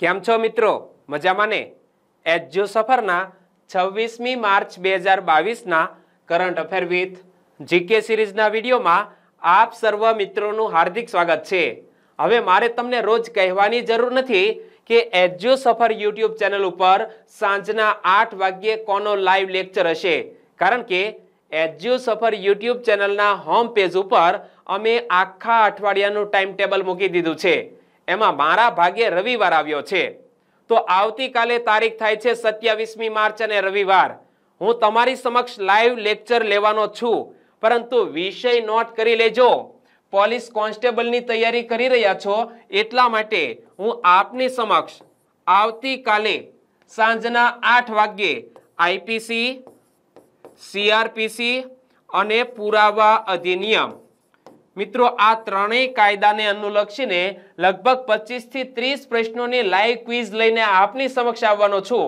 કેમ છો મિત્રો મજામાં ને એજ્યુ સફરના છવ્વીસમી માર્ચ બે હજાર બાવીસના કરંટ અફેર વિથ જીકે સિરીઝના વિડીયોમાં આપ સર્વ મિત્રોનું હાર્દિક સ્વાગત છે હવે મારે તમને રોજ કહેવાની જરૂર નથી કે એજ્યુ સફર યુટ્યુબ ચેનલ ઉપર સાંજના આઠ વાગ્યે કોનો લાઈવ લેક્ચર હશે કારણ કે એજ્યુ સફર યુટ્યુબ ચેનલના હોમ પેજ ઉપર અમે આખા અઠવાડિયાનું ટાઈમ ટેબલ મૂકી દીધું છે એમાં મારા ભાગ્યે રવિવાર આવ્યો છે તો આવતીકાલે તારીખ થાય છે સત્યાવીસમી માર્ચ અને રવિવાર હું તમારી સમક્ષ લાઈવ લેક્ચર લેવાનો છું પરંતુ વિષય નોટ કરી લેજો પોલીસ કોન્સ્ટેબલની તૈયારી કરી રહ્યા છો એટલા માટે હું આપની સમક્ષ આવતીકાલે સાંજના આઠ વાગ્યે આઈપીસી સીઆરપીસી અને પુરાવા અધિનિયમ મિત્રો આ ત્રણેય કાયદાને અનુલક્ષીને લગભગ પચીસથી ત્રીસ પ્રશ્નોની લાઈવ ક્વિઝ લઈને આપની સમક્ષ આવવાનો છું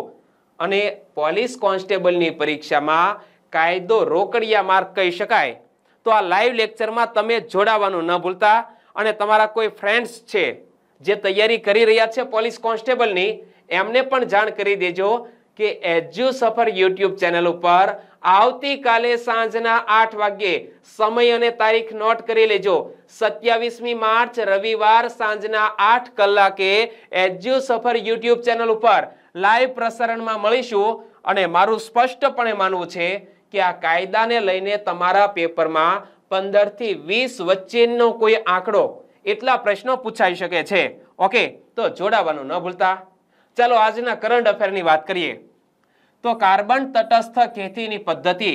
અને પોલીસ કોન્સ્ટેબલની પરીક્ષામાં કાયદો રોકડિયા માર્ક કહી શકાય તો આ લાઈવ લેક્ચરમાં તમે જોડાવાનું ન ભૂલતા અને તમારા કોઈ ફ્રેન્ડ્સ છે જે તૈયારી કરી રહ્યા છે પોલીસ કોન્સ્ટેબલની એમને પણ જાણ કરી દેજો કે એજ્યુ સફર યુટ્યુબ ચેનલ ઉપર આવતીકાલે સાંજના આઠ વાગ્યે સમય અને તારીખ નોટ કરી લેજો સત્યાવીસમી માર્ચ રવિવાર સાંજના આઠ કલાકે એજ્યુ સફર યુટ્યુબ ચેનલ ઉપર લાઈવ પ્રસારણમાં મળીશું અને મારું સ્પષ્ટપણે માનવું છે કે આ કાયદાને લઈને તમારા પેપરમાં પંદરથી વીસ વચ્ચેનો કોઈ આંકડો એટલા પ્રશ્નો પૂછાઈ શકે છે ઓકે તો જોડાવાનું ન ભૂલતા ચાલો આજના કરંટ અફેરની વાત કરીએ તો કાર્બન તટસ્થ ખેતીની પદ્ધતિ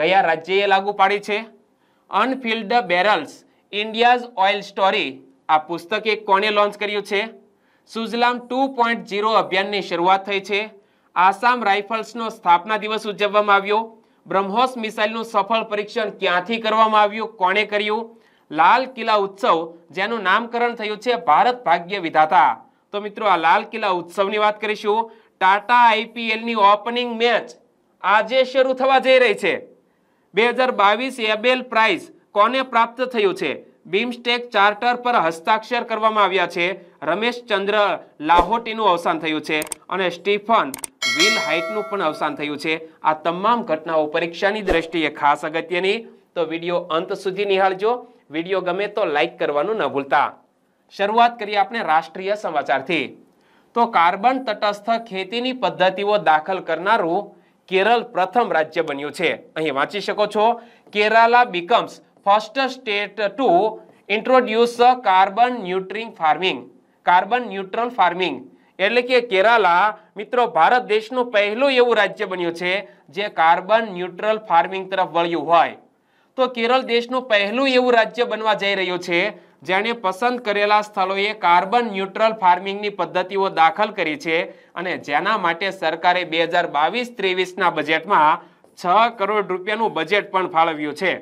કયા રાજ્યએ લાગુ પાડી છે unfilled barrels India's oil story આ પુસ્તકે કોણે લોન્ચ કર્યું છે સુઝલામ ટુ પોઈન્ટ ઝીરો અભિયાનની શરૂઆત થઈ છે આસામ રાઇફલ્સનો સ્થાપના દિવસ ઉજવવામાં આવ્યો બ્રહ્મોસ મિસાઇલનું સફળ પરીક્ષણ ક્યાંથી કરવામાં આવ્યું કોણે કર્યું લાલ કિલ્લા ઉત્સવ જેનું નામકરણ થયું છે ભારત ભાગ્ય વિધાતા તો મિત્રો આ લાલ કિલ્લા ઉત્સવની વાત કરીશું ટાટા આઈપીએલની ઓપનિંગ મેચ આજે શરૂ થવા જઈ રહી છે બે હજાર બાવીસ એબેલ પ્રાઇઝ કોને પ્રાપ્ત થયું છે બીમસ્ટેક ચાર્ટર પર હસ્તાક્ષર કરવામાં આવ્યા છે રમેશ ચંદ્ર લાહોટીનું અવસાન થયું છે અને સ્ટીફન વિલ હાઇટનું પણ અવસાન થયું છે આ તમામ ઘટનાઓ પરીક્ષાની દ્રષ્ટિએ ખાસ અગત્યની તો વિડીયો અંત સુધી નિહાળજો વિડીયો ગમે તો લાઇક કરવાનું ન ભૂલતા શરૂઆત કરીએ આપણે રાષ્ટ્રીય સમાચારથી તો કાર્બન તટસ્થ ખેતીની પદ્ધતિઓ દાખલ કરનારું કેરળ પ્રથમ રાજ્ય બન્યું છે અહીં વાંચી શકો છો Kerala becomes first state to introduce carbon neutral farming carbon neutral farming એટલે કે કેરાલા મિત્રો ભારત દેશનું પહેલું એવું રાજ્ય બન્યું છે જે કાર્બન ન્યુટ્રલ ફાર્મિંગ તરફ વળ્યું હોય તો કેરળ દેશનું પહેલું એવું રાજ્ય બનવા જઈ રહ્યું છે જેણે પસંદ કરેલા સ્થળોએ કાર્બન ન્યુટ્રલ ફાર્મિંગની પદ્ધતિઓ દાખલ કરી છે અને જેના માટે સરકારે બે હજાર બાવીસ ત્રેવીસના બજેટમાં છ કરોડ રૂપિયાનું બજેટ પણ ફાળવ્યું છે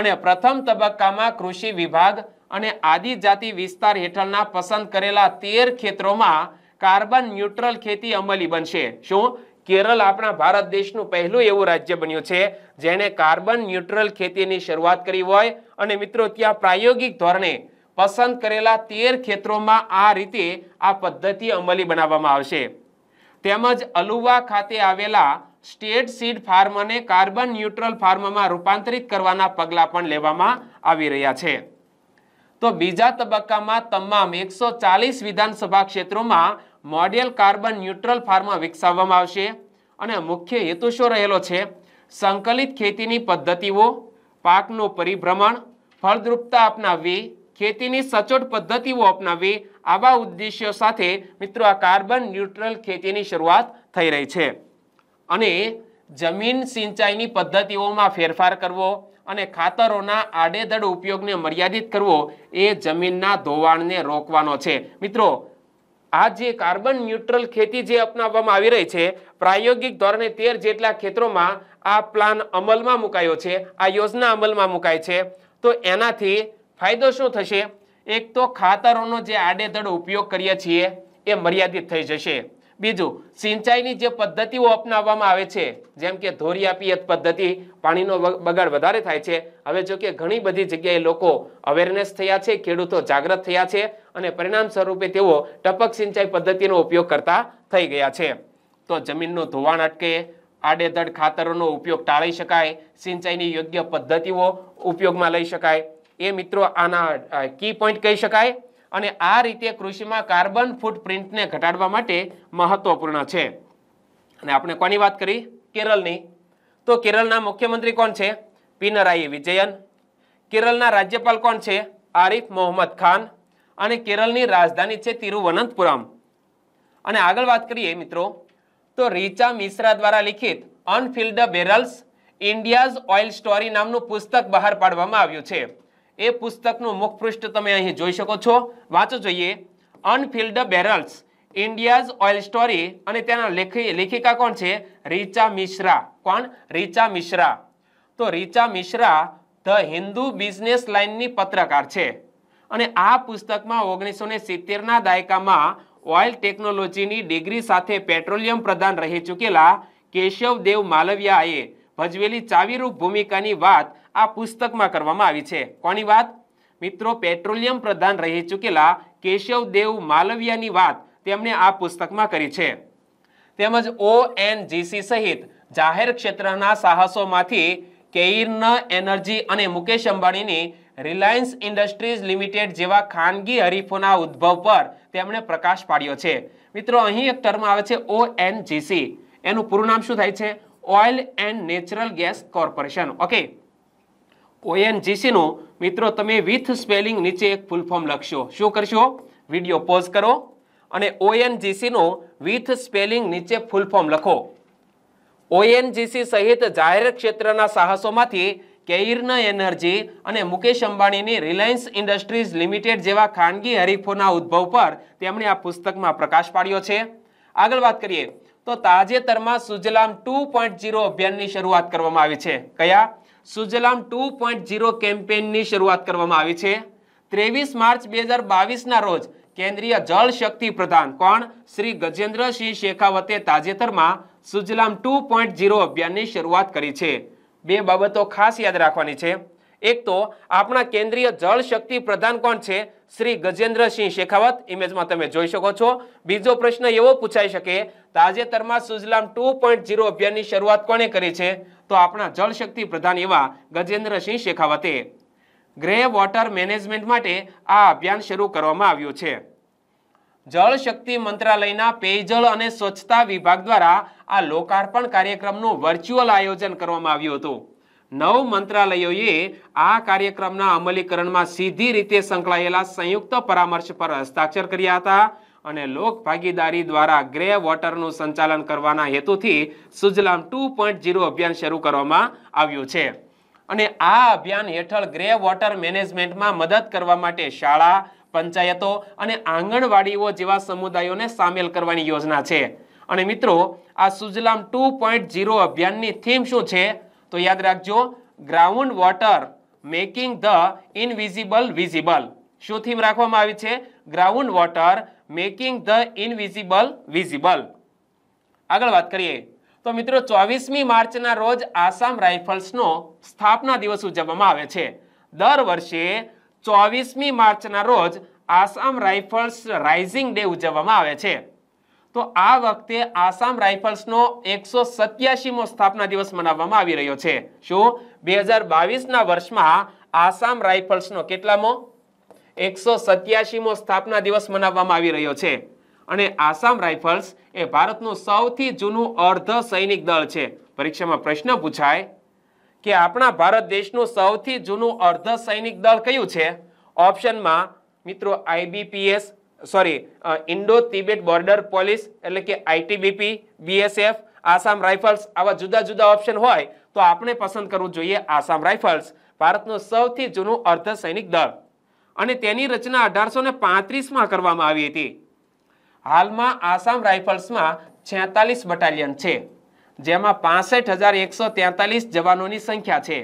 અને પ્રથમ તબક્કામાં કૃષિ વિભાગ અને આદિજાતિ વિસ્તાર હેઠળના પસંદ કરેલા તેર ખેતરોમાં કાર્બન ન્યુટ્રલ ખેતી અમલી બનશે શું કેરળ આપણા ભારત દેશનું પહેલું એવું રાજ્ય બન્યું છે જેણે કાર્બન ન્યુટ્રલ ખેતીની શરૂઆત કરી હોય અને મિત્રો ત્યાં પ્રાયોગિક ધોરણે પસંદ કરેલા તેર ખેતરોમાં આ રીતે આ પદ્ધતિ અમલી બનાવવામાં આવશે તેમજ અલુવા ખાતે આવેલા સ્ટેટ સીડ ફાર્મને કાર્બન ન્યુટ્રલ ફાર્મમાં રૂપાંતરિત કરવાના પગલાં પણ લેવામાં આવી રહ્યા છે તો બીજા તબક્કામાં તમામ એકસો વિધાનસભા ક્ષેત્રોમાં મોડેલ કાર્બન ન્યુટ્રલ ફાર્મ વિકસાવવામાં આવશે અને મુખ્ય હેતુ શું રહેલો છે સંકલિત ખેતીની પદ્ધતિઓ પાકનું પરિભ્રમણ ફળદ્રુપતા અપનાવવી ખેતીની સચોટ પદ્ધતિઓ અપનાવવી આવા ઉદ્દેશ્યો સાથે મિત્રો આ કાર્બન ન્યુટ્રલ ખેતીની શરૂઆત થઈ રહી છે અને જમીન સિંચાઈની પદ્ધતિઓમાં ફેરફાર કરવો અને ખાતરોના આડેધડ ઉપયોગને મર્યાદિત કરવો એ જમીનના ધોવાણને રોકવાનો છે મિત્રો આ જે કાર્બન ન્યુટ્રલ ખેતી જે અપનાવવામાં આવી રહી છે પ્રાયોગિક ધોરણે તેર જેટલા ખેતરોમાં આ પ્લાન અમલમાં મુકાયો છે આ યોજના અમલમાં મુકાય છે તો એનાથી ફાયદો શું થશે એક તો ખાતરોનો જે આડેધડ ઉપયોગ કરીએ છીએ એ મર્યાદિત થઈ જશે બીજું સિંચાઈની જે પદ્ધતિઓ અપનાવવામાં આવે છે જેમ કે ધોરિયા પિયત પદ્ધતિ પાણીનો બગાડ વધારે થાય છે હવે જો કે ઘણી બધી જગ્યાએ લોકો અવેરનેસ થયા છે ખેડૂતો જાગૃત થયા છે અને પરિણામ સ્વરૂપે તેઓ ટપક સિંચાઈ પદ્ધતિનો ઉપયોગ કરતા થઈ ગયા છે તો જમીનનું ધોવાણ અટકે આડેધડ ખાતરોનો ઉપયોગ ટાળી શકાય સિંચાઈની યોગ્ય પદ્ધતિઓ ઉપયોગમાં લઈ શકાય એ મિત્રો આના કી પોઈન્ટ કહી શકાય અને આ રીતે કૃષિમાં કાર્બન ફૂટપ્રિન્ટને ઘટાડવા માટે મહત્વપૂર્ણ છે અને આપણે કોની વાત કરી કેરળની તો કેરળના મુખ્યમંત્રી કોણ છે પિનરાઈ વિજયન કેરળના રાજ્યપાલ કોણ છે આરિફ મોહમ્મદ ખાન અને કેરળની રાજધાની છે તિરુવનંતપુરમ અને આગળ વાત કરીએ મિત્રો તો રીચા મિશ્રા દ્વારા લિખિત unfilled barrels India's oil story નામનું પુસ્તક બહાર પાડવામાં આવ્યું છે એ પુસ્તકનું મુખપૃષ્ઠ તમે અહીં જોઈ શકો છો વાંચો જોઈએ unfilled barrels India's oil story અને તેના લેખિકા કોણ છે રીચા મિશ્રા કોણ રીચા મિશ્રા તો રીચા મિશ્રા ધ હિન્દુ બિઝનેસ લાઇનની પત્રકાર છે અને આ પુસ્તકમાં ઓગણીસો ને સિત્તેરના દાયકામાં ઓઇલ ટેકનોલોજીની ડિગ્રી સાથે પેટ્રોલિયમ પ્રધાન રહી ચૂકેલા કેશવદેવ માલવિયાએ ભજવેલી ચાવીરૂપ ભૂમિકાની વાત આ પુસ્તકમાં કરવામાં આવી છે કોની વાત મિત્રો પેટ્રોલિયમ પ્રધાન રહી ચૂકેલા કેશવદેવ માલવિયાની વાત તેમણે આ પુસ્તકમાં કરી છે તેમજ ઓએનજીસી સહિત જાહેર ક્ષેત્રના સાહસોમાંથી કેઇર્ન એનર્જી અને મુકેશ અંબાણીની રિલાયન્સ ઇન્ડસ્ટ્રીઝ લિમિટેડ જેવા ખાનગી હરીફોના ઉદ્ભવ પર તેમણે પ્રકાશ પાડ્યો છે મિત્રો અહીં એક ટર્મ આવે છે ઓ એનું પૂરું નામ શું થાય છે oil and natural gas corporation okay ઓએનજીસીનું મિત્રો તમે વિથ સ્પેલિંગ નીચે એક ફૂલ ફોર્મ લખશો શું કરશો વિડીયો પોઝ કરો અને ઓએનજીસીનું વિથ સ્પેલિંગ નીચે ફૂલ ફોર્મ લખો ઓએનજીસી સહિત જાહેર ક્ષેત્રના સાહસોમાંથી કેઇર્ન એનર્જી અને મુકેશ અંબાણીની રિલાયન્સ ઇન્ડસ્ટ્રીઝ લિમિટેડ જેવા ખાનગી હરીફોના ઉદ્ભવ પર તેમણે આ પુસ્તકમાં પ્રકાશ પાડ્યો છે આગળ વાત કરીએ તો તાજેતરમાં સુજલામ ટુ પોઈન્ટ જીરો અભિયાનની શરૂઆત કરવામાં આવી છે કયા સુજલામ ટુ પોઈન્ટ ઝીરો કેમ્પેનની શરૂઆત કરવામાં આવી છે ત્રેવીસ માર્ચ બે હજાર બાવીસના રોજ કેન્દ્રીય જળ શક્તિ પ્રધાન કોણ શ્રી ગજેન્દ્રસિંહ શેખાવતે તાજેતરમાં સુજલામ ટુ પોઈન્ટ જીરો અભિયાનની શરૂઆત કરી છે બે બાબતો ખાસ યાદ રાખવાની છે એક તો આપણા કેન્દ્રીય જળ શક્તિ પ્રધાન કોણ છે શ્રી ગજેન્દ્રસિંહ શેખાવત ઇમેજમાં તમે જોઈ શકો છો બીજો પ્રશ્ન એવો પૂછાઈ શકે તાજેતરમાં સુજલામ ટુ પોઈન્ટ ઝીરો અભિયાનની શરૂઆત કોણે કરી છે તો આપણા જળ શક્તિ પ્રધાન એવા ગજેન્દ્રસિંહ શેખાવતે ગ્રે વોટર મેનેજમેન્ટ માટે આ અભિયાન શરૂ કરવામાં આવ્યું છે જળ શક્તિ મંત્રાલયના પેયજળ અને સ્વચ્છતા વિભાગ દ્વારા આ લોકાર્પણ કાર્યક્રમનું વર્ચ્યુઅલ આયોજન કરવામાં આવ્યું હતું નવ મંત્રાલયોએ આ કાર્યક્રમના અમલીકરણમાં સીધી રીતે સંકળાયેલા સંયુક્ત પરામર્શ પર હસ્તાક્ષર કર્યા હતા અને લોક ભાગીદારી દ્વારા ગ્રે વોટરનું સંચાલન કરવાના હેતુથી સુજલામ ટુ પોઈન્ટ ઝીરો અભિયાન શરૂ કરવામાં આવ્યું છે અને આ અભિયાન હેઠળ ગ્રે વોટર મેનેજમેન્ટમાં મદદ કરવા માટે શાળા પંચાયતો અને આંગણવાડીઓ જેવા સમુદાયોને સામેલ કરવાની યોજના છે અને મિત્રો આ સુજલામ ટુ પોઈન્ટ ઝીરો અભિયાનની થીમ શું છે તો યાદ રાખજો ground water making the invisible visible શું થીમ રાખવામાં આવી છે ground water making the invisible visible આગળ વાત કરીએ તો મિત્રો ચોવીસમી માર્ચના રોજ આસામ રાઇફલ્સનો સ્થાપના દિવસ ઉજવવામાં આવે છે દર વર્ષે ચોવીસમી માર્ચના રોજ આસામ રાઇફલ્સ રાઇઝિંગ ડે ઉજવવામાં આવે છે તો આ વખતે આસામ રાઇફલ્સનો એકસો સત્યાસીમો સ્થાપના દિવસ મનાવવામાં આવી રહ્યો છે શું બે હજાર બાવીસના વર્ષમાં આસામ રાઇફલ્સનો કેટલામો એકસો સત્યાસીમો સ્થાપના દિવસ મનાવવામાં આવી રહ્યો છે અને આસામ રાઇફલ્સ એ ભારતનું સૌથી જૂનું અર્ધ સૈનિક દળ છે પરીક્ષામાં પ્રશ્ન પૂછાય કે આપણા ભારત દેશનું સૌથી જૂનું અર્ધ સૈનિક દળ કયું છે ઓપ્શનમાં મિત્રો IBPS sorry Indo Tibet border police એટલે કે આઈટીબીપી બીએસએફ આસામ રાઇફલ્સ આવા જુદા જુદા ઓપ્શન હોય તો આપણે પસંદ કરવું જોઈએ આસામ રાઇફલ્સ ભારતનું સૌથી જૂનું અર્ધ સૈનિક દળ અને તેની રચના અઢારસો ને પાંત્રીસમાં કરવામાં આવી હતી હાલમાં આસામ રાઇફલ્સમાં છેતાલીસ બટાલિયન છે જેમાં પાસઠ હજાર એકસો તેતાલીસ જવાનોની સંખ્યા છે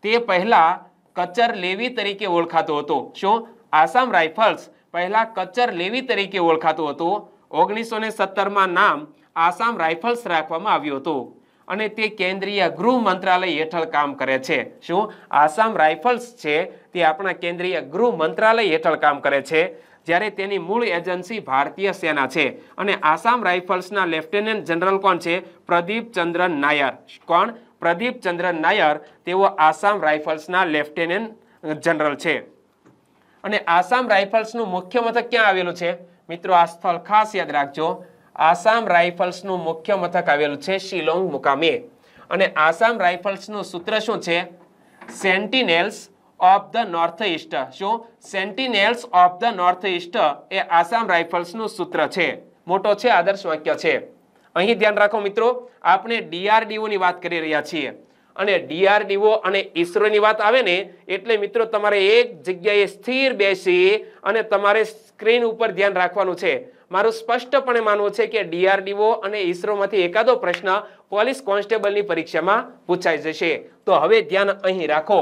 તે પહેલાં કચ્છર લેવી તરીકે ઓળખાતો હતો શું આસામ રાઇફલ્સ પહેલાં કચ્છર લેવી તરીકે ઓળખાતો હતો ઓગણીસો ને સત્તરમાં નામ આસામ રાઇફલ્સ રાખવામાં આવ્યું હતું અને તે કેન્દ્રીય ગૃહ મંત્રાલય હેઠળ કામ કરે છે શું આસામ રાઇફલ્સ છે તે આપણા કેન્દ્રીય ગૃહ મંત્રાલય હેઠળ કામ કરે છે જ્યારે તેની મૂળ એજન્સી ભારતીય સેના છે અને આસામ રાઇફલ્સના લેફ્ટનન્ટ જનરલ કોણ છે પ્રદીપ ચંદ્રન નાયર કોણ પ્રદીપ ચંદ્રન નાયર તેઓ આસામ રાઇફલ્સના લેફ્ટનન્ટ જનરલ છે અને આસામ રાઇફલ્સનું મુખ્ય મથક ક્યાં આવેલું છે મિત્રો આ સ્થળ ખાસ યાદ રાખજો આસામ રાઇફલ્સનું મુખ્ય મથક આવેલું છે શિલોંગ મુકામે અને આસામ રાઇફલ્સનું સૂત્ર શું છે sentinels of the north east શું sentinels of the north east એ આસામ રાઇફલ્સનું સૂત્ર છે મોટો છે આદર્શ વાક્ય છે અહીં ધ્યાન રાખો મિત્રો આપણે ડીઆરડીઓની વાત કરી રહ્યા છીએ અને ડીઆરડીઓ અને ઇસરોની વાત આવે ને એટલે મિત્રો તમારે એક જગ્યાએ સ્થિર બેસી અને તમારે સ્ક્રીન ઉપર ધ્યાન રાખવાનું છે મારું સ્પષ્ટપણે માનવું છે કે ડીઆરડીઓ અને ઇસરોમાંથી એકાદો પ્રશ્ન પોલીસ કોન્સ્ટેબલની પરીક્ષામાં પૂછાઈ જશે તો હવે ધ્યાન અહીં રાખો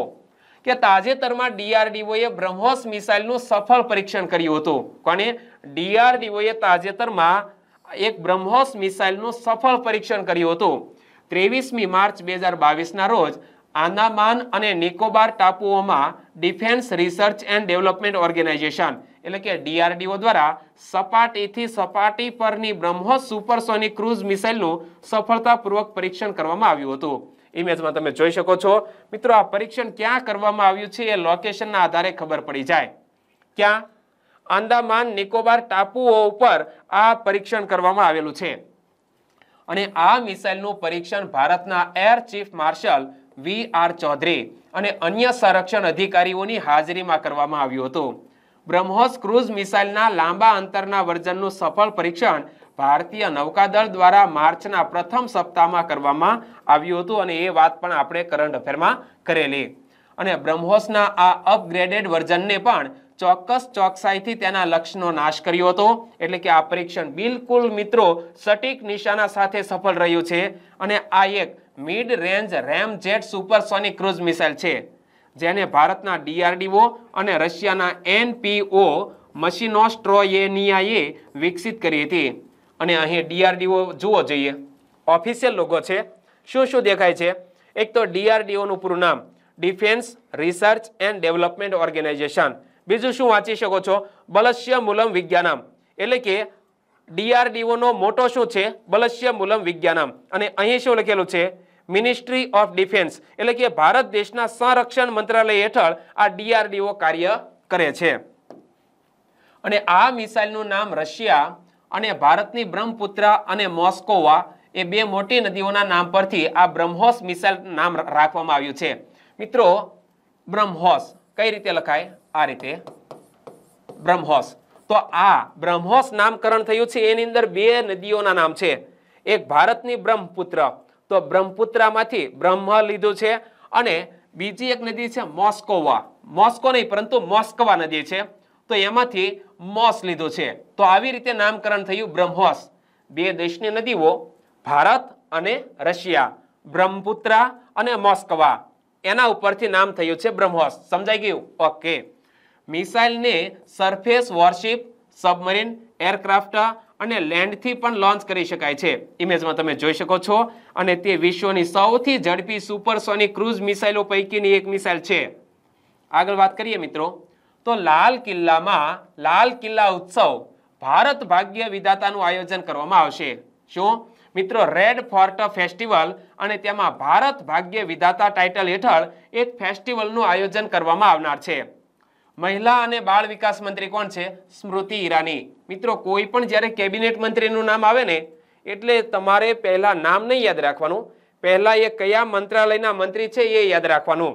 કે તાજેતરમાં ડીઆરડીઓએ બ્રહ્મોસ મિસાઇલનું સફળ પરીક્ષણ કર્યું હતું કોને ડીઆરડીઓએ તાજેતરમાં એક બ્રહ્મોસ મિસાઇલનું સફળ પરીક્ષણ કર્યું હતું ત્રેવીસમી માર્ચ બે હજાર બાવીસના રોજ આંદામાન અને નિકોબાર ટાપુઓમાં defence research and development organisation એટલે કે ડીઆરડીઓ દ્વારા સપાટીથી સપાટી પરની બ્રહ્મોસ સુપરસોનિક ક્રૂઝ મિસાઇલનું સફળતાપૂર્વક પરીક્ષણ કરવામાં આવ્યું હતું ઇમેજમાં તમે જોઈ શકો છો મિત્રો આ પરીક્ષણ ક્યાં કરવામાં આવ્યું છે એ લોકેશનના આધારે ખબર પડી જાય ક્યાં આંદામાન નિકોબાર ટાપુઓ ઉપર આ પરીક્ષણ કરવામાં આવેલું છે અને આ મિસાઇલનું પરીક્ષણ ભારતના air chief marshal V R Chaudhari અને અન્ય સંરક્ષણ અધિકારીઓની હાજરીમાં કરવામાં આવ્યું હતું બ્રહ્મોસ ક્રુઝ મિસાઇલના લાંબા અંતરના વર્ઝનનું સફળ પરીક્ષણ ભારતીય નૌકાદળ દ્વારા માર્ચના પ્રથમ સપ્તાહમાં કરવામાં આવ્યું હતું અને એ વાત પણ આપણે કરંટ અફેરમાં કરેલી અને બ્રહ્મોસના આ અપગ્રેડેડ વર્ઝનને પણ ચોક્કસ ચોકસાઈથી તેના લક્ષ્યનો નાશ કર્યો હતો એટલે કે આ પરીક્ષણ બિલકુલ મિત્રો સટીક નિશાના સાથે સફળ રહ્યું છે અને આ એક mid range ram jet supersonic cruise missile છે જેને ભારતના ડીઆરડીઓ અને રશિયાના એનપીઓ મશીનોસ્ટ્રોયેનિયાએ વિકસિત કરી હતી અને અહીં ડીઆરડીઓ જોવો જોઈએ ઓફિશિયલ લોગો છે શું શું દેખાય છે એક તો ડીઆરડીઓનું પૂરું નામ defence research and development organisation બીજું શું વાંચી શકો છો બલસ્ય મૂલમ વિજ્ઞાનમ એટલે કે ડીઆરડીઓનો મોટો શું છે બલસ્ય મૂલમ વિજ્ઞાનમ અને અહીં શું લખેલું છે મિનિસ્ટ્રી ઓફ ડિફેન્સ એટલે કે ભારત દેશના સંરક્ષણ મંત્રાલય હેઠળ આ ડીઆરડીઓ કાર્ય કરે છે અને આ મિસાઇલનું નામ રશિયા અને ભારતની બ્રહ્મપુત્ર અને મોસ્કોવા એ બે મોટી નદીઓના નામ પરથી આ બ્રહ્મોસ મિસાઇલ નામ રાખવામાં આવ્યું છે મિત્રો બ્રહ્મોસ કઈ રીતે લખાય આ રીતે બ્રહ્મોસ તો આ બ્રહ્મોસ નામકરણ થયું છે એની અંદર બે નદીઓના નામ છે એક ભારતની બ્રહ્મપુત્ર તો બ્રહ્મપુત્રામાંથી બ્રહ્મ લીધું છે અને બીજી એક નદી છે મોસ્કોવા મોસ્કો નહીં પરંતુ મોસ્કવા નદી છે તો એમાંથી મોસ લીધો છે તો આવી રીતે નામકરણ થયું બ્રહ્મોસ બે દેશની નદીઓ ભારત અને રશિયા બ્રહ્મપુત્રા અને મોસ્કવા એના ઉપરથી નામ થયું છે બ્રહ્મોસ સમજાઈ ગયું ઓકે મિસાઇલને સરફેસ વોરશિપ સબમરીન એરક્રાફ્ટ અને લેન્ડથી પણ લોન્ચ કરી શકાય છે ઇમેજમાં તમે જોઈ શકો છો અને તે વિશ્વની સૌથી ઝડપી સુપરસોનિક ક્રૂઝ મિસાઇલો પૈકીની એક મિસાઇલ છે આગળ વાત કરીએ મિત્રો તો લાલ કિલ્લામાં લાલ કિલ્લા ઉત્સવ ભારત ભાગ્ય વિધાતાનું આયોજન કરવામાં આવશે શું મિત્રો રેડ ફોર્ટ ફેસ્ટિવલ અને તેમાં ભારત ભાગ્ય વિધાતા ટાઇટલ હેઠળ એક ફેસ્ટિવલનું આયોજન કરવામાં આવનાર છે મહિલા અને બાળ વિકાસ મંત્રી કોણ છે સ્મૃતિ ઈરાની મિત્રો કોઈ પણ જ્યારે કેબિનેટ મંત્રીનું નામ આવે ને એટલે તમારે પહેલાં નામ નહીં યાદ રાખવાનું પહેલાં એ કયા મંત્રાલયના મંત્રી છે એ યાદ રાખવાનું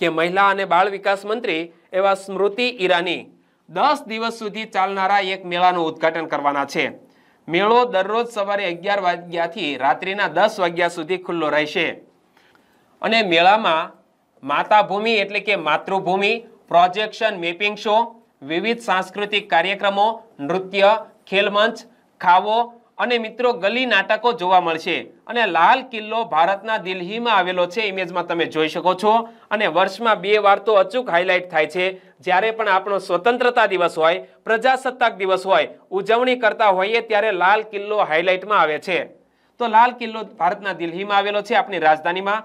કે મહિલા અને બાળ વિકાસ મંત્રી એવા સ્મૃતિ ઈરાની દસ દિવસ સુધી ચાલનારા એક મેળાનું ઉદ્ઘાટન કરવાના છે મેળો દરરોજ સવારે અગિયાર વાગ્યાથી રાત્રિના દસ વાગ્યા સુધી ખુલ્લો રહેશે અને મેળામાં માતાભૂમિ એટલે કે માતૃભૂમિ પ્રોજેક્શન મેપિંગ શો વિવિધ સાંસ્કૃતિક કાર્યક્રમો નૃત્ય ખેલમંચ ખાવો અને મિત્રો ગલી નાટકો જોવા મળશે અને લાલ કિલ્લો ભારતના દિલ્હીમાં આવેલો છે ઇમેજમાં તમે જોઈ શકો છો અને વર્ષમાં બે વાર તો અચૂક હાઇલાઇટ થાય છે જ્યારે પણ આપણો સ્વતંત્રતા દિવસ હોય પ્રજાસત્તાક દિવસ હોય ઉજવણી કરતા હોઈએ ત્યારે લાલ કિલ્લો હાઇલાઇટમાં આવે છે તો લાલ કિલ્લો ભારતના દિલ્હીમાં આવેલો છે આપણી રાજધાનીમાં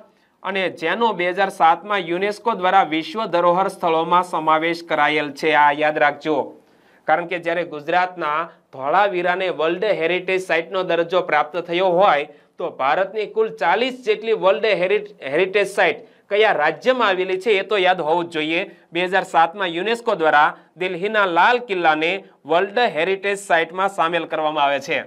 અને જેનો બે હજાર સાતમાં યુનેસ્કો દ્વારા વિશ્વ ધરોહર સ્થળોમાં સમાવેશ કરાયેલ છે આ યાદ રાખજો કારણ કે જ્યારે ગુજરાતના ધોળાવીરાને વર્લ્ડ હેરિટેજ સાઇટનો દરજ્જો પ્રાપ્ત થયો હોય તો ભારતની કુલ ચાલીસ જેટલી વર્લ્ડ હેરિટેજ સાઇટ કયા રાજ્યમાં આવેલી છે એ તો યાદ હોવું જોઈએ બે હજાર સાતમાં યુનેસ્કો દ્વારા દિલ્હીના લાલ કિલ્લાને વર્લ્ડ હેરિટેજ સાઇટમાં સામેલ કરવામાં આવે છે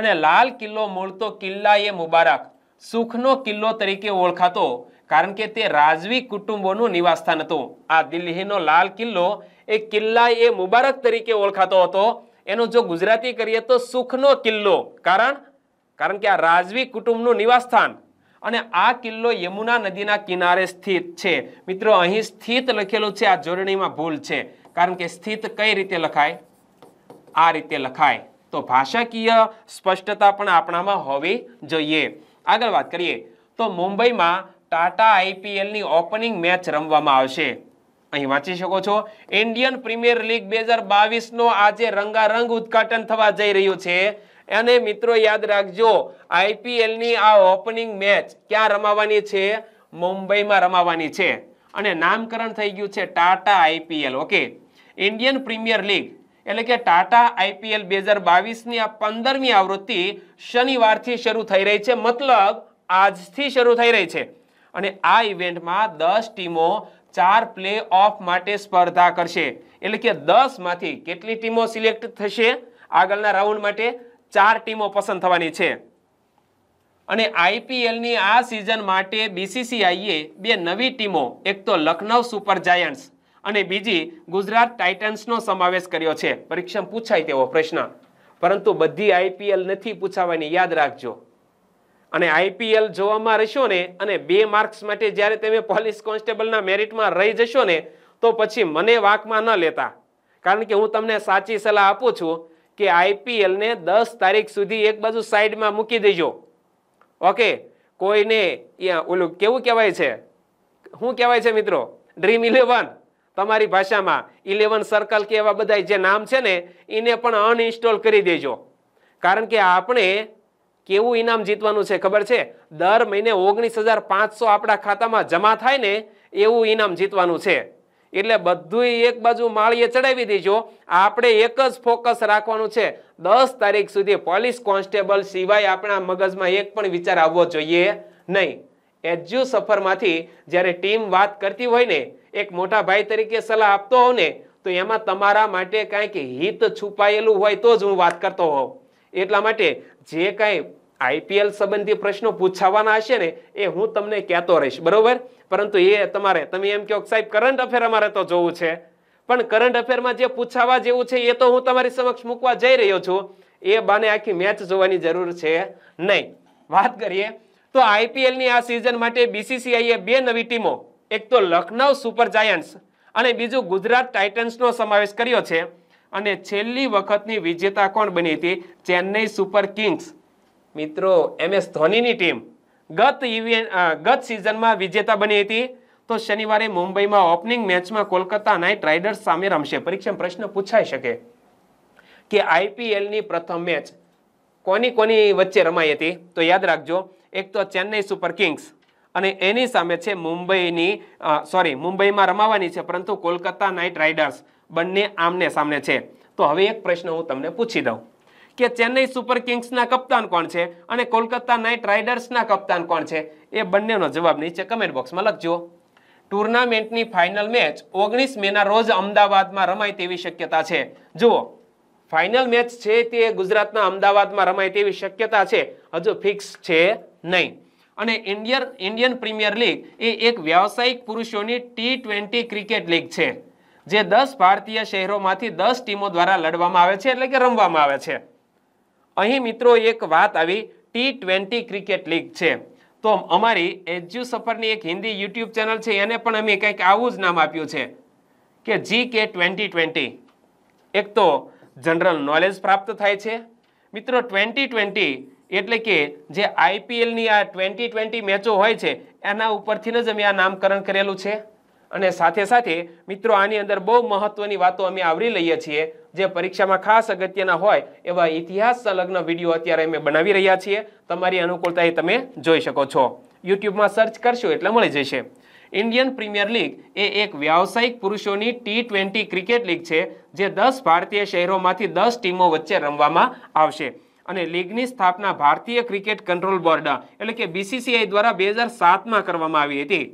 અને લાલ કિલ્લો મૂળતો કિલ્લા એ મુબારક સુખનો કિલ્લો તરીકે ઓળખાતો કારણ કે તે રાજવી કુટુંબોનું નિવાસસ્થાન હતું આ દિલ્હીનો લાલ કિલ્લો એ કિલ્લા એ મુબારક તરીકે ઓળખાતો હતો એનો જો ગુજરાતી કરીએ તો સુખનો કિલ્લો કારણ કારણ કે આ રાજવી કુટુંબનું નિવાસસ્થાન અને આ કિલ્લો યમુના નદીના કિનારે સ્થિત છે મિત્રો અહીં સ્થિત લખેલું છે આ જોડણીમાં ભૂલ છે કારણ કે સ્થિત કઈ રીતે લખાય આ રીતે લખાય તો ભાષાકીય સ્પષ્ટતા પણ આપણામાં હોવી જોઈએ આગળ વાત કરીએ તો મુંબઈમાં ટાટા આઈપીએલની ઓપનિંગ મેચ રમવામાં આવશે અહીં વાંચી શકો છો ઇન્ડિયન પ્રીમિયર લીગ બે હજાર બાવીસનો આજે રંગારંગ ઉદઘાટન થવા જઈ રહ્યું છે અને મિત્રો યાદ રાખજો આઈપીએલની આ ઓપનિંગ મેચ ક્યાં રમાવાની છે મુંબઈમાં રમાવાની છે અને નામકરણ થઈ ગયું છે Tata IPL okay Indian premier league એટલે કે ટાટા આઈપીએલ બે હજાર બાવીસની આ પંદરમી આવૃત્તિ શનિવારથી શરૂ થઈ રહી છે મતલબ આજથી શરૂ થઈ રહી છે અને આ ઇવેન્ટમાં દસ ટીમો ચાર પ્લે ઓફ માટે સ્પર્ધા કરશે એટલે કે દસમાંથી કેટલી ટીમો સિલેક્ટ થશે આગળના રાઉન્ડ માટે ચાર ટીમો પસંદ થવાની છે અને આઈપીએલની આ સિઝન માટે બીસીસીઆઈએ બે નવી ટીમો એક તો લખનૌ સુપર જાયન્ટ્સ અને બીજી ગુજરાત ટાઇટન્સનો સમાવેશ કર્યો છે પરીક્ષા પૂછાય તેવો પ્રશ્ન પરંતુ બધી આઈપીએલ નથી પૂછાવાની યાદ રાખજો અને આઈપીએલ જોવામાં રહેશો ને અને બે માર્ક્સ માટે જ્યારે તમે પોલીસ કોન્સ્ટેબલના મેરિટમાં રહી જશો ને તો પછી મને વાંકમાં ન લેતા કારણ કે હું તમને સાચી સલાહ આપું છું કે આઈપીએલને દસ તારીખ સુધી એક બાજુ સાઈડમાં મૂકી દેજો ઓકે કોઈને ઓલું કેવું કહેવાય છે શું કહેવાય છે મિત્રો ડ્રીમ ઇલેવન તમારી ભાષામાં ઇલેવન સર્કલ કે એવા બધા જે નામ છે ને એને પણ અનઇન્સ્ટોલ કરી દેજો કારણ કે આપણે કેવું ઇનામ જીતવાનું છે ખબર છે દર મહિને ઓગણીસ હજાર પાંચસો આપણા ખાતામાં જમા થાય ને એવું ઇનામ જીતવાનું છે એટલે બધું એક બાજુ માળીએ ચડાવી દેજો આપણે એક જ ફોકસ રાખવાનું છે દસ તારીખ સુધી પોલીસ કોન્સ્ટેબલ સિવાય આપણા મગજમાં એક પણ વિચાર આવવો જોઈએ નહીં એજ્યુ સફરમાંથી જ્યારે ટીમ વાત કરતી હોય ને એક મોટા ભાઈ તરીકે સલાહ આપતો હોઉં ને તો એમાં તમારા માટે કાંઈક હિત છુપાયેલું હોય તો જ હું વાત કરતો હોઉં એટલા માટે જે કાંઈ આઈપીએલ સંબંધી પ્રશ્નો પૂછાવાના હશે ને એ હું તમને કહેતો રહીશ બરાબર પરંતુ એ તમારે તમે એમ કહો સાહેબ કરંટ અફેર અમારે તો જોવું છે પણ કરંટ અફેરમાં જે પૂછાવા જેવું છે એ તો હું તમારી સમક્ષ મૂકવા જઈ રહ્યો છું એ બાને આખી મેચ જોવાની જરૂર છે નહીં વાત કરીએ તો આઈપીએલની આ સિઝન માટે બીસીસીઆઈએ બે નવી ટીમો એક તો લખનઉ સુપર જાયન્ટ્સ અને બીજું ગુજરાત ટાઇટન્સનો સમાવેશ કર્યો છે અને છેલ્લી વખતની વિજેતા કોણ બની હતી ચેન્નઈ સુપર કિંગ્સ મિત્રો એમ એસ ધોનીની ટીમ ગત ઇવેન્ટ ગત સિઝનમાં વિજેતા બની હતી તો શનિવારે મુંબઈમાં ઓપનિંગ મેચમાં કોલકાતા નાઇટ રાઇડર્સ સામે રમશે પરીક્ષા પ્રશ્ન પૂછાઈ શકે કે આઈપીએલની પ્રથમ મેચ કોની કોની વચ્ચે રમાઈ હતી તો યાદ રાખજો એક તો ચેન્નઈ સુપર કિંગ્સ અને એની સામે છે મુંબઈની સોરી મુંબઈમાં રમાવાની છે પરંતુ કોલકાતા નાઇટ રાઇડર્સ બંને આમને સામને છે તો હવે એક પ્રશ્ન હું તમને પૂછી દઉં કે ચેન્નઈ સુપર કિંગ્સના કપ્તાન કોણ છે અને કોલકાતા નાઇટ રાઇડર્સના કપ્તાન કોણ છે એ બંનેનો જવાબ નીચે કમેન્ટ બોક્સમાં લખજો ટુર્નામેન્ટની ફાઇનલ મેચ ઓગણીસ મેના રોજ અમદાવાદમાં રમાય તેવી શક્યતા છે જુઓ ફાઇનલ મેચ છે તે ગુજરાતના અમદાવાદમાં રમાય તેવી શક્યતા છે હજુ ફિક્સ છે નહીં અને ઇન્ડિયન ઇન્ડિયન પ્રીમિયર લીગ એ એક વ્યાવસાયિક પુરુષોની ટી ટ્વેન્ટી ક્રિકેટ લીગ છે જે દસ ભારતીય શહેરોમાંથી દસ ટીમો દ્વારા લડવામાં આવે છે એટલે કે રમવામાં આવે છે અહીં મિત્રો એક વાત આવી ટી ટ્વેન્ટી ક્રિકેટ લીગ છે તો અમારી એજ્યુ સફરની એક હિન્દી યુટ્યુબ ચેનલ છે એને પણ અમે કંઈક આવું જ નામ આપ્યું છે કે જી કે ટ્વેન્ટી ટ્વેન્ટી એક તો જનરલ નોલેજ પ્રાપ્ત થાય છે મિત્રો ટ્વેન્ટી ટ્વેન્ટી એટલે કે જે આઈપીએલની આ ટ્વેન્ટી ટ્વેન્ટી મેચો હોય છે એના ઉપરથી જ અમે આ નામકરણ કરેલું છે અને સાથે સાથે મિત્રો આની અંદર બહુ મહત્વની વાતો અમે આવરી લઈએ છીએ જે પરીક્ષામાં ખાસ અગત્યના હોય એવા ઇતિહાસ સંલગ્ન વિડીયો અત્યારે અમે બનાવી રહ્યા છીએ તમારી અનુકૂળતા એ તમે જોઈ શકો છો યુટ્યુબમાં સર્ચ કરશો એટલે મળી જશે ઇન્ડિયન પ્રીમિયર લીગ એ એક વ્યાવસાયિક પુરુષોની ટી ટ્વેન્ટી ક્રિકેટ લીગ છે જે દસ ભારતીય શહેરોમાંથી દસ ટીમો વચ્ચે રમવામાં આવશે અને લીગની સ્થાપના ભારતીય ક્રિકેટ કંટ્રોલ બોર્ડ એટલે કે બીસીસીઆઈ દ્વારા બે હજાર સાતમાં કરવામાં આવી હતી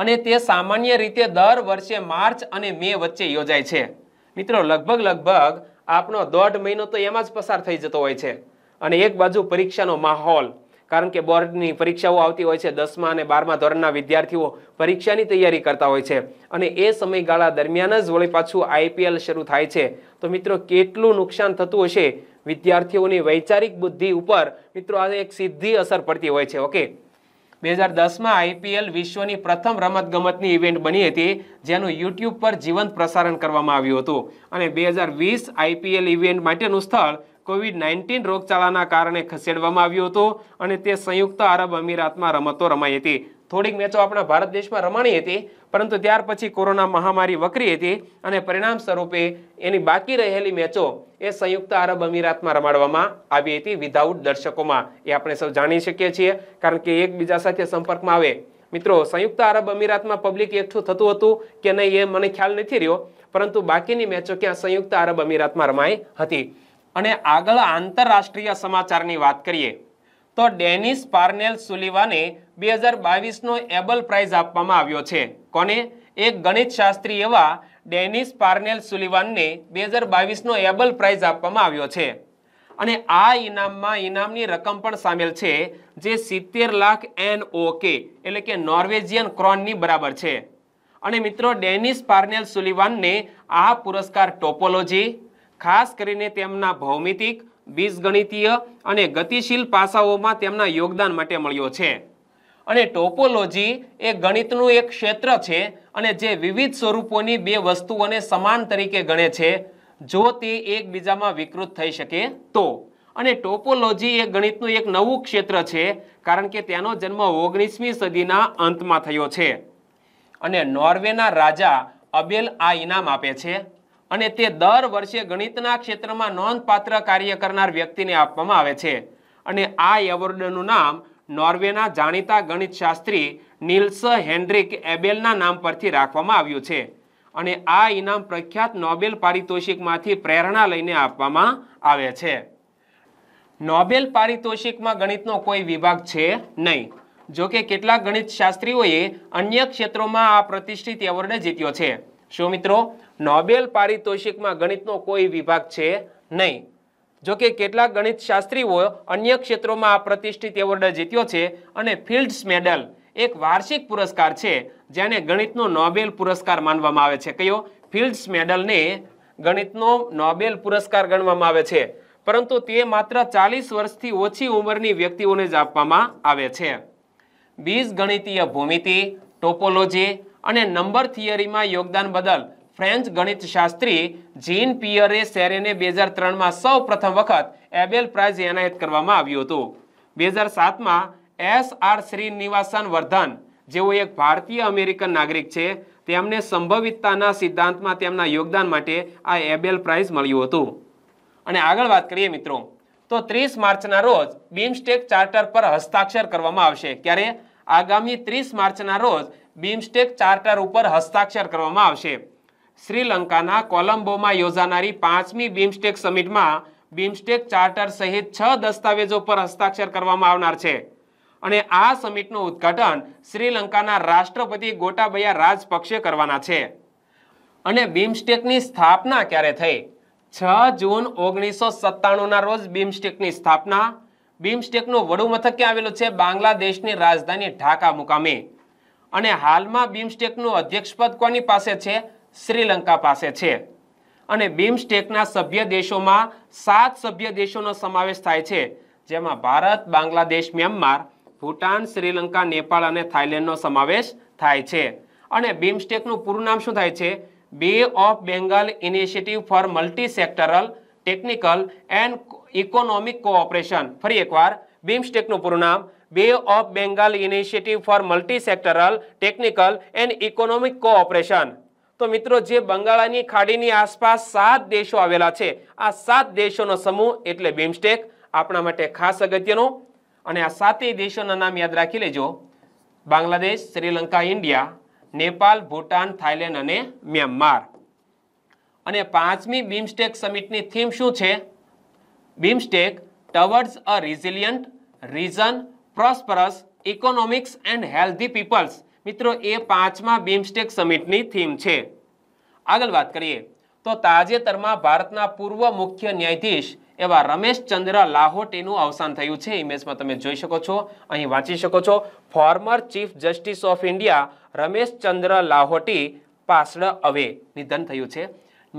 અને તે સામાન્ય રીતે દર વર્ષે માર્ચ અને મે વચ્ચે યોજાય છે મિત્રો લગભગ લગભગ આપનો દોઢ મહિનો તો એમાં જ પસાર થઈ જતો હોય છે અને એક બાજુ પરીક્ષાનો માહોલ કારણ કે બોર્ડની પરીક્ષાઓ આવતી હોય છે દસમા અને બારમા ધોરણના વિદ્યાર્થીઓ પરીક્ષાની તૈયારી કરતા હોય છે અને એ સમયગાળા દરમિયાન જ વળી પાછું આઈપીએલ શરૂ થાય છે તો મિત્રો કેટલું નુકસાન થતું હશે વિદ્યાર્થીઓની વૈચારિક બુદ્ધિ ઉપર મિત્રો આ એક સીધી અસર પડતી હોય છે ઓકે બે હજાર દસમાં આઈપીએલ વિશ્વની પ્રથમ રમતગમતની ઇવેન્ટ બની હતી જેનું યુટ્યુબ પર જીવંત પ્રસારણ કરવામાં આવ્યું હતું અને બે હજાર વીસ આઈપીએલ ઇવેન્ટ માટેનું સ્થળ કોવિડ નાઇન્ટીન રોગચાળાના કારણે ખસેડવામાં આવ્યું હતું અને તે સંયુક્ત અરબ અમીરાતમાં રમતો રમાઈ હતી થોડીક મેચો આપણા ભારત દેશમાં રમાણી હતી પરંતુ ત્યાર પછી કોરોના મહામારી વકરી હતી અને પરિણામ સ્વરૂપે એની બાકી રહેલી મેચો એ સંયુક્ત અરબ અમીરાતમાં રમાડવામાં આવી હતી વિધાઉટ દર્શકોમાં એ આપણે સૌ જાણી શકીએ છીએ કારણ કે એકબીજા સાથે સંપર્કમાં આવે મિત્રો સંયુક્ત અરબ અમીરાતમાં પબ્લિક એકઠું થતું હતું કે નહીં એ મને ખ્યાલ નથી રહ્યો પરંતુ બાકીની મેચો ક્યાં સંયુક્ત અરબ અમીરાતમાં રમાઈ હતી અને આગળ આંતરરાષ્ટ્રીય સમાચારની વાત કરીએ તો ડેનિસ પાર્નેલ સુલિવાને બે હજાર બાવીસનો એબલ પ્રાઇઝ આપવામાં આવ્યો છે કોને એક ગણિત શાસ્ત્રી એવા ડેનિસ પાર્નેલ સુલિવાનને બે હજાર બાવીસનો એબલ પ્રાઇઝ આપવામાં આવ્યો છે અને આ ઇનામમાં ઇનામની રકમ પણ સામેલ છે જે સિત્તેર લાખ એન ઓકે એટલે કે નોર્વેજિયન ક્રોનની બરાબર છે અને મિત્રો ડેનિસ પાર્નેલ સુલિવાનને આ પુરસ્કાર ટોપોલોજી ખાસ કરીને તેમના ભૌમિતિક બીજગણિતીય અને ગતિશીલ પાસાઓમાં તેમના યોગદાન માટે મળ્યો છે અને ટોપોલોજી એ ગણિતનું એક ક્ષેત્ર છે અને જે વિવિધ સ્વરૂપોની બે વસ્તુઓને સમાન તરીકે ગણે છે જો તે એકબીજામાં વિકૃત થઈ શકે તો અને ટોપોલોજી એ ગણિતનું એક નવું ક્ષેત્ર છે કારણ કે તેનો જન્મ ઓગણીસમી સદીના અંતમાં થયો છે અને નોર્વેના રાજા અબેલ આ ઇનામ આપે છે અને તે દર વર્ષે ગણિતના ક્ષેત્રમાં નોંધપાત્ર કાર્ય કરનાર વ્યક્તિને આપવામાં આવે છે અને આ એવોર્ડનું નામ નોર્વેના જાણીતા ગણિતશાસ્ત્રી નિલ્સ હેન્ડ્રિક એબેલના નામ પરથી રાખવામાં આવ્યું છે અને આ ઇનામ પ્રખ્યાત નોબેલ પારિતોષિકમાંથી પ્રેરણા લઈને આપવામાં આવે છે નોબેલ પારિતોષિકમાં ગણિતનો કોઈ વિભાગ છે નહીં જોકે કેટલાક ગણિતશાસ્ત્રીઓએ અન્ય ક્ષેત્રોમાં આ પ્રતિષ્ઠિત એવોર્ડ જીત્યો છે શું મિત્રો નોબેલ પારિતોષિકમાં ગણિતનો કોઈ વિભાગ છે નહીં જો કે કેટલાક ગણિત શાસ્ત્રીઓ અન્ય ક્ષેત્રોમાં આ પ્રતિષ્ઠિત એવોર્ડ જીત્યો છે અને ફિલ્ડ્સ મેડલ એક વાર્ષિક પુરસ્કાર છે જેને ગણિતનો નોબેલ પુરસ્કાર માનવામાં આવે છે કયો ફિલ્ડ્સ મેડલને ગણિતનો નોબેલ પુરસ્કાર ગણવામાં આવે છે પરંતુ તે માત્ર ચાલીસ વર્ષથી ઓછી ઉંમરની વ્યક્તિઓને જ આપવામાં આવે છે બીજ ગણિતીય ભૂમિતિ ટોપોલોજી અને નંબર થિયરીમાં યોગદાન બદલ ફ્રેન્ચ ગણિતશાસ્ત્રી જીન પિયરે સેરેને બે હજાર ત્રણમાં સૌ પ્રથમ વખત એબેલ પ્રાઇઝ એનાયત કરવામાં આવ્યું હતું બે હજાર સાતમાં એસ આર શ્રીનિવાસન વર્ધન જેઓ એક ભારતીય અમેરિકન નાગરિક છે તેમને સંભવિતતાના સિદ્ધાંતમાં તેમના યોગદાન માટે આ એબેલ પ્રાઇઝ મળ્યું હતું અને આગળ વાત કરીએ મિત્રો તો ત્રીસ માર્ચના રોજ બીમસ્ટેક ચાર્ટર પર હસ્તાક્ષર કરવામાં આવશે ક્યારે આગામી ત્રીસ માર્ચના રોજ બિમસ્ટેક ચાર્ટર ઉપર હસ્તાક્ષર કરવામાં આવશે શ્રીલંકાના કોલંબોમાં યોજાનારી પાંચમી બિમસ્ટેક સમિટમાં બિમસ્ટેક ચાર્ટર સહિત છ દસ્તાવેજો પર હસ્તાક્ષર કરવામાં આવનાર છે અને આ સમિટનું ઉદ્ઘાટન શ્રીલંકાના રાષ્ટ્રપતિ ગોટાબયા રાજપક્ષે કરવાના છે અને બિમસ્ટેકની સ્થાપના ક્યારે થઈ છ જૂન ઓગણીસો સત્તાણુંના રોજ બિમસ્ટેકની સ્થાપના બિમસ્ટેકનું વડુમથક ક્યાં આવેલું છે બાંગ્લાદેશની રાજધાની ઢાકા મુકામે અને હાલમાં બિમસ્ટેકનું અધ્યક્ષપદ કોની પાસે છે શ્રીલંકા પાસે છે અને બિમસ્ટેકના સભ્ય દેશોમાં સાત સભ્ય દેશોનો સમાવેશ થાય છે જેમાં ભારત બાંગ્લાદેશ મ્યાનમાર ભૂટાન શ્રીલંકા નેપાળ અને થાઇલેન્ડનો સમાવેશ થાય છે અને બિમસ્ટેકનું પૂરું નામ શું થાય છે bay of Bengal initiative for multi sectoral technical and economic cooperation ફરી એકવાર બિમસ્ટેકનું પૂરું નામ bay of Bengal initiative for multi sectoral technical and economic cooperation તો મિત્રો જે બંગાળાની ખાડીની આસપાસ સાત દેશો આવેલા છે આ સાત દેશોનો સમૂહ એટલે બિમસ્ટેક આપણા માટે ખાસ અગત્યનો અને આ સાતેય દેશોના નામ યાદ રાખી લેજો બાંગ્લાદેશ શ્રીલંકા ઇન્ડિયા નેપાલ ભૂટાન થાઇલેન્ડ અને મ્યાનમાર અને પાંચમી બિમસ્ટેક સમિટની થીમ શું છે BIMSTEC towards a resilient region prosperous economics and healthy peoples મિત્રો એ પાંચમા બિમસ્ટેક સમિટની થીમ છે આગળ વાત કરીએ તો તાજેતરમાં ભારતના પૂર્વ મુખ્ય ન્યાયાધીશ એવા રમેશ ચંદ્ર લાહોટેનું અવસાન થયું છે ઇમેજમાં તમે જોઈ શકો છો અહીં વાંચી શકો છો former chief justice of India Ramesh Chandra Lahoti passed અવે નિધન થયું છે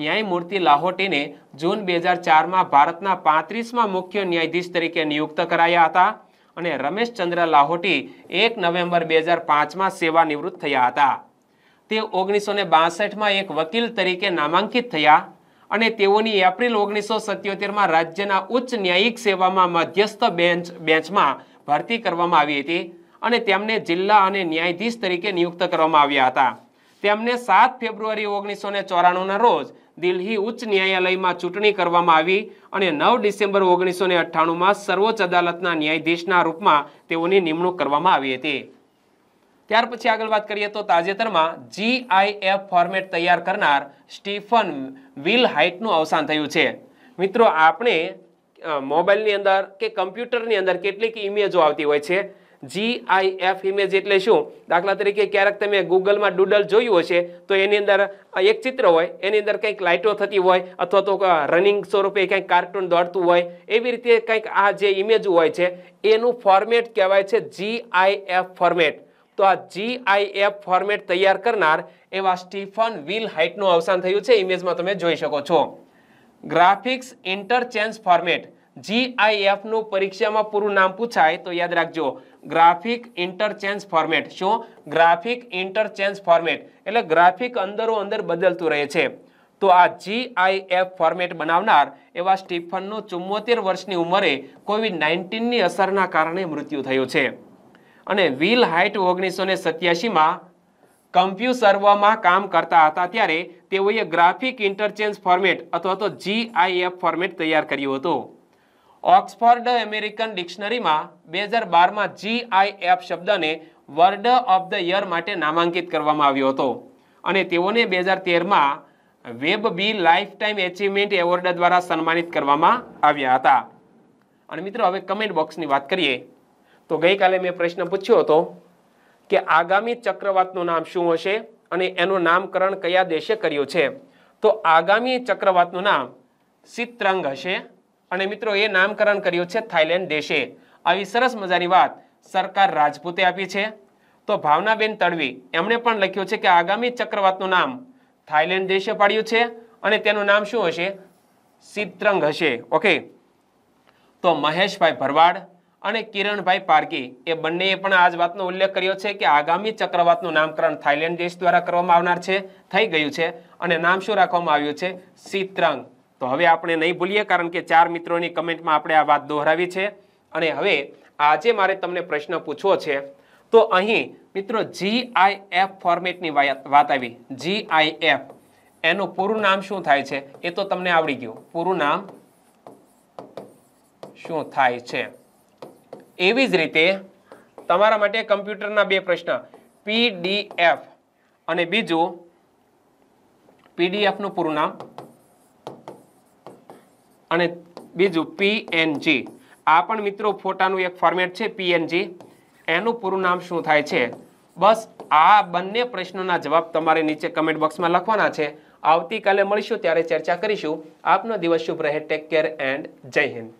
ન્યાયમૂર્તિ લાહોટીને જૂન બે હજાર ચારમાં ભારતના પાંત્રીસમાં મુખ્ય ન્યાયાધીશ તરીકે નિયુક્ત કરાયા હતા અને રમેશચંદ્ર લાહોટી એક નવેમ્બર બે હજાર પાંચમાં સેવાનિવૃત્ત થયા હતા તે ઓગણીસો ને બાસઠમાં એક વકીલ તરીકે નામાંકિત થયા અને તેઓની એપ્રિલ ઓગણીસો સત્યોતેરમાં રાજ્યના ઉચ્ચ ન્યાયિક સેવામાં મધ્યસ્થ બેન્ચ બેન્ચમાં ભરતી કરવામાં આવી હતી અને તેમને જિલ્લા અને ન્યાયાધીશ તરીકે નિયુક્ત કરવામાં આવ્યા હતા તેમને સાત ફેબ્રુઆરી ઓગણીસો ને ચોરાણુંના રોજ દિલ્હી ઉચ્ચ ન્યાયાલયમાં ચૂંટણી કરવામાં આવી અને નવ ડિસેમ્બર ઓગણીસો ને અઠ્ઠાણુંમાં સર્વોચ્ચ અદાલતના ન્યાયાધીશના રૂપમાં તેઓની નિમણૂક કરવામાં આવી હતી ત્યાર પછી આગળ વાત કરીએ તો તાજેતરમાં જીઆઈએફ ફોર્મેટ તૈયાર કરનાર સ્ટીફન વિલ હાઇટનું અવસાન થયું છે મિત્રો આપણે મોબાઈલની અંદર કે કમ્પ્યુટરની અંદર કેટલીક ઇમેજો આવતી હોય છે જીઆઈએફ ઇમેજ એટલે શું દાખલા તરીકે ક્યારેક તમે ગૂગલમાં ડૂડલ જોયું હશે તો એની અંદર એક ચિત્ર હોય એની અંદર કંઈક લાઇટો થતી હોય અથવા તો રનિંગ સ્વરૂપે કંઈક કાર્ટૂન દોડતું હોય એવી રીતે કંઈક આ જે ઇમેજ હોય છે એનું ફોર્મેટ કહેવાય છે જીઆઈએફ ફોર્મેટ તો આ જીઆઈએફ ફોર્મેટ તૈયાર કરનાર એવા સ્ટીફન વિલ હાઇટનું અવસાન થયું છે ઇમેજમાં તમે જોઈ શકો છો ગ્રાફિક્સ ઇન્ટરચેન્જ ફોર્મેટ જીઆઈએફનું પરીક્ષામાં પૂરું નામ પૂછાય તો યાદ રાખજો ગ્રાફિક ઇન્ટરચેન્જ ફોર્મેટ શું ગ્રાફિક ઇન્ટરચેન્જ ફોર્મેટ એટલે ગ્રાફિક અંદરો અંદર બદલતું રહે છે તો આ જીઆઈએફ ફોર્મેટ બનાવનાર એવા સ્ટીફનનું ચુમ્મોતેર વર્ષની ઉંમરે કોવિડ નાઇન્ટીનની અસરના કારણે મૃત્યુ થયું છે અને વિલ હાઇટ ઓગણીસો ને સત્યાસીમાં કમ્પ્યુસર્વમાં કામ કરતા હતા ત્યારે તેઓએ ગ્રાફિક ઇન્ટરચેન્જ ફોર્મેટ અથવા તો જીઆઈએફ ફોર્મેટ તૈયાર કર્યું હતું ઓક્સફોર્ડ અમેરિકન ડિક્શનરીમાં બે હજાર બારમાં જીઆઈએફ શબ્દને વર્ડ ઓફ ધ યર માટે નામાંકિત કરવામાં આવ્યો હતો અને તેઓને બે હજાર તેરમાં web B lifetime achievement award દ્વારા સન્માનિત કરવામાં આવ્યા હતા અને મિત્રો હવે કમેન્ટ બોક્સની વાત કરીએ તો ગઈકાલે મેં પ્રશ્ન પૂછ્યો હતો કે આગામી ચક્રવાતનું નામ શું હશે અને એનું નામકરણ કયા દેશે કર્યું છે તો આગામી ચક્રવાતનું નામ સિત્રંગ હશે અને મિત્રો એ નામકરણ કર્યું છે થાઈલેન્ડ દેશે આવી સરસ મજાની વાત સરકાર રાજપૂતે આપી છે તો ભાવનાબેન તડવી એમણે પણ લખ્યું છે કે આગામી ચક્રવાતનું નામ થાઈલેન્ડ દેશે પાડ્યું છે અને તેનું નામ શું હશે સિદ્રંગ હશે ઓકે તો મહેશભાઈ ભરવાડ અને કિરણભાઈ પારકી એ બંનેએ પણ આ જ વાતનો ઉલ્લેખ કર્યો છે કે આગામી ચક્રવાતનું નામકરણ થાઈલેન્ડ દેશ દ્વારા કરવામાં આવનાર છે થઈ ગયું છે અને નામ શું રાખવામાં આવ્યું છે સિત્રંગ તો હવે આપણે નહીં ભૂલીએ કારણ કે ચાર મિત્રોની કમેન્ટમાં આપણે આ વાત દોહરાવી છે અને હવે આજે મારે તમને પ્રશ્ન પૂછવો છે તો અહીં મિત્રો જીઆઈએફ ફોર્મેટની વાત આવી જીઆઈએફ એનું પૂરું નામ શું થાય છે એ તો તમને આવડી ગયું પૂરું નામ શું થાય છે એવી જ રીતે તમારા માટે કમ્પ્યુટરના બે પ્રશ્ન પીડીએફ અને બીજું પીડીએફનું પૂરું નામ અને બીજું પીએનજી આ પણ મિત્રો ફોટાનું એક ફોર્મેટ છે પીએનજી એનું પૂરું નામ શું થાય છે બસ આ બંને પ્રશ્નોના જવાબ તમારે નીચે કમેન્ટ બોક્સમાં લખવાના છે આવતીકાલે મળીશું ત્યારે ચર્ચા કરીશું આપનો દિવસ શુભ રહે ટેક કેર એન્ડ જય હિન્દ